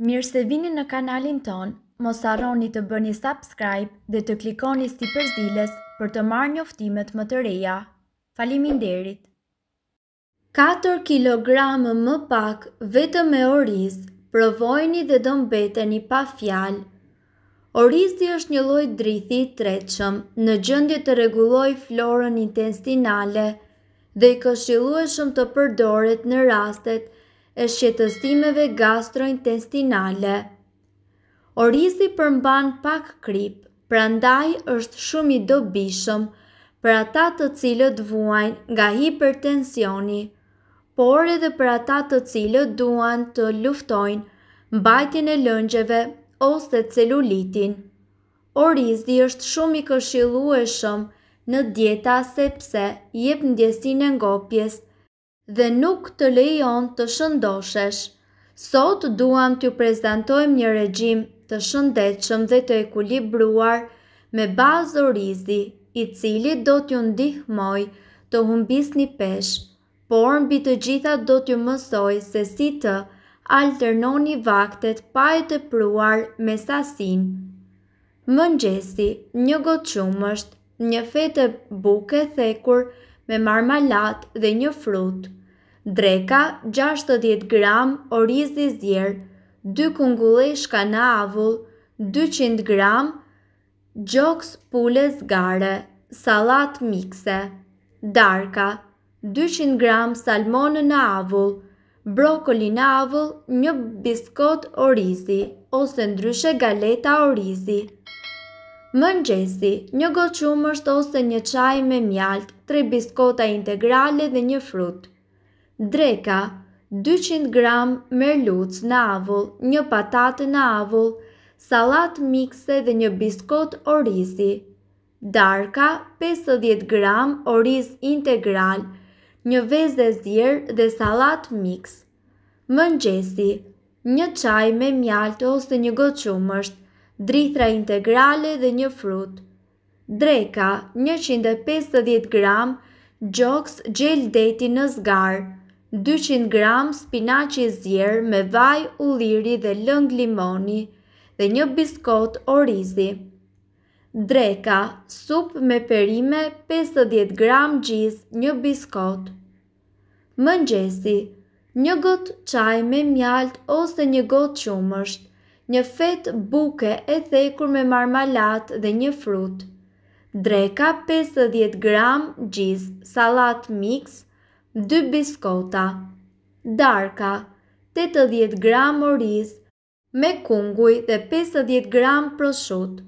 Mirë se vini në kanalin ton, mos arroni të bëni subscribe dhe të klikoni si përzdiles për të marrë njoftimet më të reja. Falimin derit! 4 kg më pak vetëm me oriz, provojni dhe do mbeteni pa fjalë. Orizi është një lloj drithi i tretshëm në gjendje të rregulloj florën intestinale dhe i këshillueshëm të përdoret në rastet e shqetësimeve gastrointestinale. Orizi përmban pak krip, prandaj është shumë i dobishëm për ata të cilët vuajnë nga hipertensioni, por edhe për ata të cilët duan të luftojnë mbajtjen e lëngjeve ose celulitin. Orizi është shumë i këshillueshëm në dieta sepse jep ndjesinë e ngopjes, Dhe nuk të lejon të shëndoshesh, sot duham t'ju prezentojmë një regjim të shëndetëshëm dhe të ekulibruar me bazë orizi i cili do t'ju ndihmoj të humbis një peshë, por në bitë gjitha do t'ju mësoj se si të alternoni vaktet pa e të pruar me sasin. Mëngjesi një goqumësht një fete buke thekur me marmalat dhe një frut. Dreka, 60 gram oriz dhe zjer, 2 kungulli në avull, 200 gram gjoks pule zgare, salat mikse. Darka, 200 gram salmonë në avull, brokoli në avull, një biskot orizi, ose ndryshe galeta orizi. Më njësi, një është ose një qaj me mjalt, tre biskota integrale dhe një frut. Dreka, 200 gram merluc në avull, një patate në avull, salat mikse dhe një biskot orisi. Darka, 50 gram oris integral, një vez e zjerë dhe salat mikse. Më një qaj me mjalt ose një është drithra integrale dhe një frut. Dreka, 150 gram, gjoks gjel deti në zgar, 200 gram spinaci zjerë me vaj, ulliri dhe lëng limoni dhe një biskot orizi. Dreka, sup me perime, 50 gram gjiz, një biskot. Mëngjesi, një gotë qaj me mjalt ose një gotë qumësht, një fetë buke e thekur me marmalat dhe një frut, dreka 50 gram gjiz salat mix, 2 biskota, darka 80 gram oriz me kunguj dhe 50 gram proshut,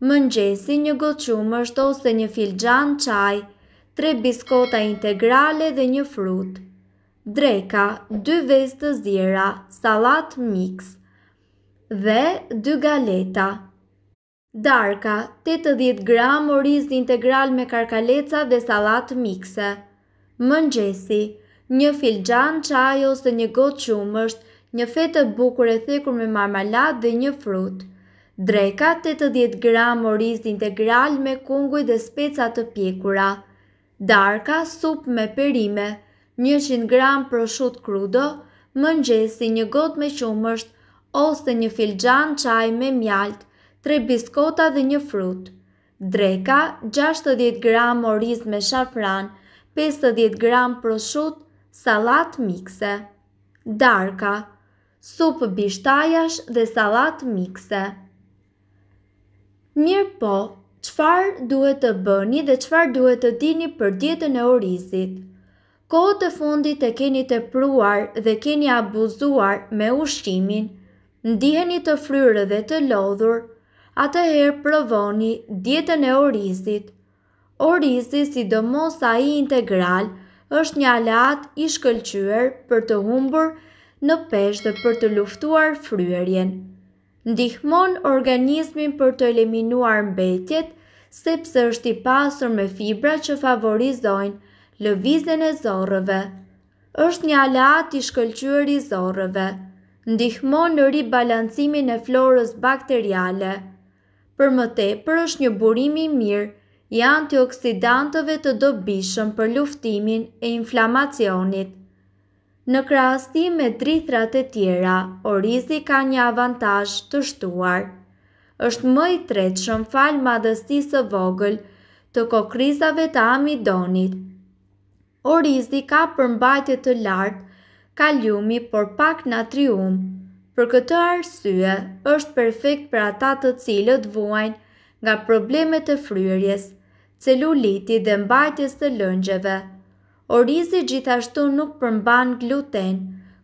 mëngjesi një goqumësht ose një filxhan qaj, 3 biskota integrale dhe një frut, dreka 2 vestë zira salat mixë dhe 2 galeta. Darka, 80 gram oriz integral me karkaleca dhe salat mikse. Mëngjesi, një filxhan çaj ose një gotë qumësht, një fetë bukur e thekur me marmalat dhe një frut. Dreka, 80 gram oriz integral me kunguj dhe speca të pjekura. Darka, sup me perime, 100 gram proshut krudo, mëngjesi një gotë me qumësht, ose një filxhan çaj me mjalt, tre biskota dhe një frut. Dreka 60 g oriz me shafran, 50 g proshut, sallat mikse. Darka Supë bishtajash dhe salat mikse Mirë po, qëfar duhet të bëni dhe qëfar duhet të dini për djetën e orizit? Kote fundit e keni të pruar dhe keni abuzuar me ushqimin, ndiheni të fryrë dhe të lodhur, atëherë provoni dietën e orizit. Orizi, sidomos ai integral, është një alat i shkëlqyer për të humbur në peshë dhe për të luftuar fryrjen. Ndihmon organizmin për të eliminuar mbetjet, sepse është i pasur me fibra që favorizojnë lëvizjen e zorrëve. Është një alat i shkëlqyer i zorrëve ndihmon në ribalancimin e florës bakteriale. Për më tepër është një burimi mirë i antioksidantëve të dobishëm për luftimin e inflamacionit. Në krasti me drithrat e tjera, orizi ka një avantaj të shtuar. është më i tretë shumë falë madhësisë vogël të kokrizave të amidonit. Orizi ka përmbajtje të lartë kaliumi por pak natrium. Për këtë arsye, është perfekt për ata të cilët vuajnë nga problemet e fryrjes, celuliti dhe mbajtjes të lëngjeve. Orizi gjithashtu nuk përmban gluten,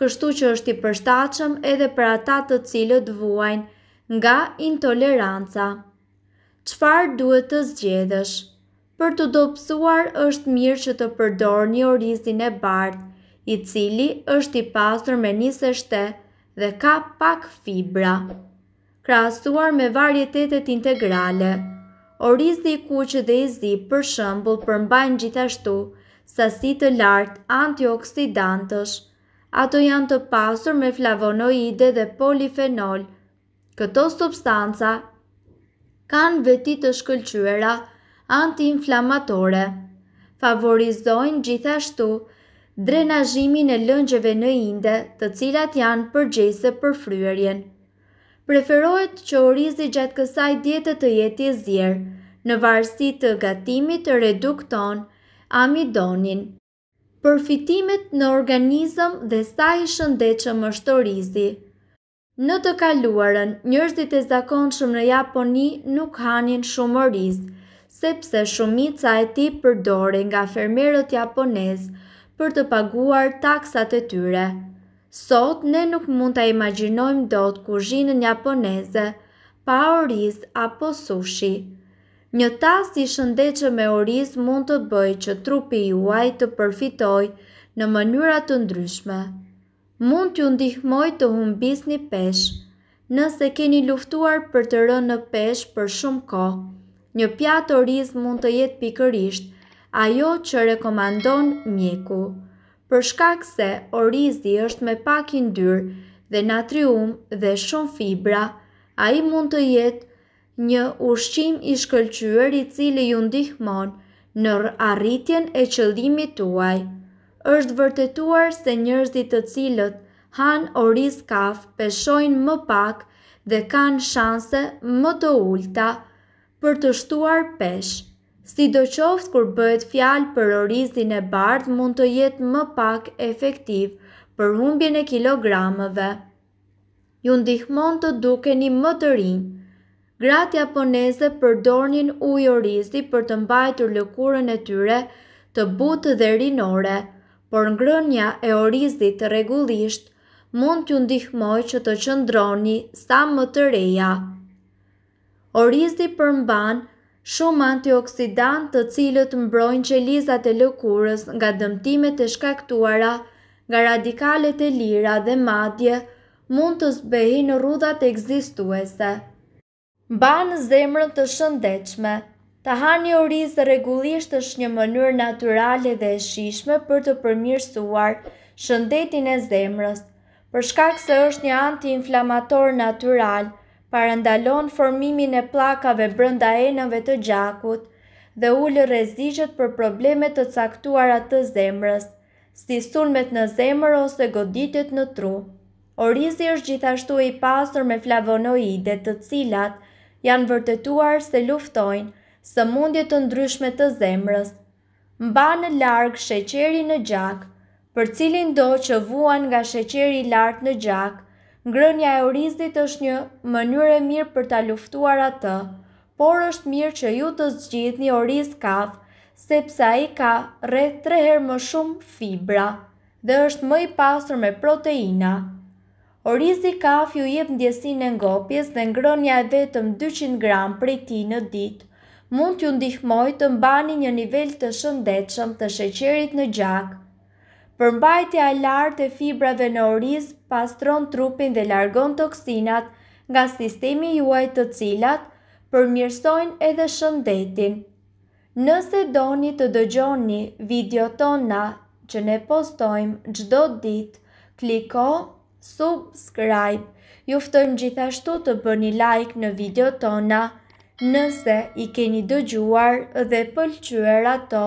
kështu që është i përshtatshëm edhe për ata të cilët vuajnë nga intoleranca. Qfar duhet të zgjedhësh? Për të dopsuar është mirë që të përdor një orizin e bardë, i cili është i pasur me njëse shte dhe ka pak fibra. Krasuar me varjetetet integrale, oriz dhe i kuqë dhe i zi për shëmbull përmbajnë gjithashtu sasi të lartë antioksidantësh, ato janë të pasur me flavonoide dhe polifenol. Këto substanca kanë veti të shkëllqyera anti-inflamatore, favorizojnë gjithashtu të drenazhimin e lëngjeve në inde të cilat janë përgjese për fryerjen. Preferohet që orizi gjatë kësaj djetët të jeti e zjerë, në varsi të gatimit të redukton amidonin. Përfitimet në organizëm dhe sa i shëndechëm është orizi. Në të kaluarën, njërzit e zakonshëm në Japoni nuk hanin shumë orizë, sepse shumica e ti përdore nga fermerët japonezë për të paguar taksat e tyre. Sot ne nuk mund të imaginojmë do të kuzhinën japoneze, pa oriz apo sushi. Një tas i shëndeqë me oriz mund të bëj që trupi juaj të përfitoj në mënyrat të ndryshme. Mund t'ju ndihmoj të humbis një pesh, nëse keni luftuar për të rënë në pesh për shumë ko. Një pjatë oriz mund të jetë pikërisht, ajo që rekomandon mjeku për shkak se orizi është me pak yndyrë dhe natrium dhe shumë fibra ai mund të jetë një ushqim i shkëlqyer i cili ju ndihmon në arritjen e qëllimit tuaj është vërtetuar se njerëzit të cilët han oriz kaf peshojnë më pak dhe kanë shanse më të ulta për të shtuar peshë Si do qoftë kur bëhet fjalë për orizin e bardh mund të jetë më pak efektiv për humbjen e kilogramëve. Ju ndihmon të dukeni më të rinj. Gratë japoneze përdornin ujë orizi për të mbajtur lëkurën e tyre të butë dhe rinore, por ngrënja e orizit rregullisht mund t'ju ndihmojë që të qëndroni sa më të reja. Orizi përmban mbanë shumë antioksidant të cilët mbrojnë qelizat e lëkurës nga dëmtimet e shkaktuara, nga radikalet e lira dhe madje, mund të zbehi në rudat egzistuese. Banë zemrën të shëndechme Të hani oriz regullisht është një mënyrë naturale dhe e shishme për të përmirësuar shëndetin e zemrës, për shkak se është një anti-inflamator natural, parandalon formimin e plakave brënda enëve të gjakut dhe ullë rezishtët për problemet të caktuar atë zemrës, si sulmet në zemrë ose goditit në tru. Orizi është gjithashtu i pasur me flavonoide të cilat janë vërtetuar se luftojnë së mundjet të ndryshme të zemrës. Mba në largë sheqeri në gjak, për cilin do që vuan nga sheqeri lartë në gjak, Ngrënja e orizit është një mënyrë e mirë për ta luftuar atë, por është mirë që ju të zgjidhni oriz kaf, sepse ai ka rreth 3 herë më shumë fibra dhe është më i pasur me proteina. Orizi kaf ju jep ndjesinë e ngopjes dhe ngrënja e vetëm 200 gram prej tij në ditë mund t'ju ndihmojë të mbani një nivel të shëndetshëm të sheqerit në gjak përmbajtja e lartë e fibrave në oriz pastron trupin dhe largon toksinat nga sistemi juaj të cilat përmjërsojnë edhe shëndetin. Nëse doni të dëgjoni video tona që ne postojmë gjdo dit, kliko subscribe. Juftojmë gjithashtu të bëni like në video tona nëse i keni dëgjuar dhe pëlqyer ato.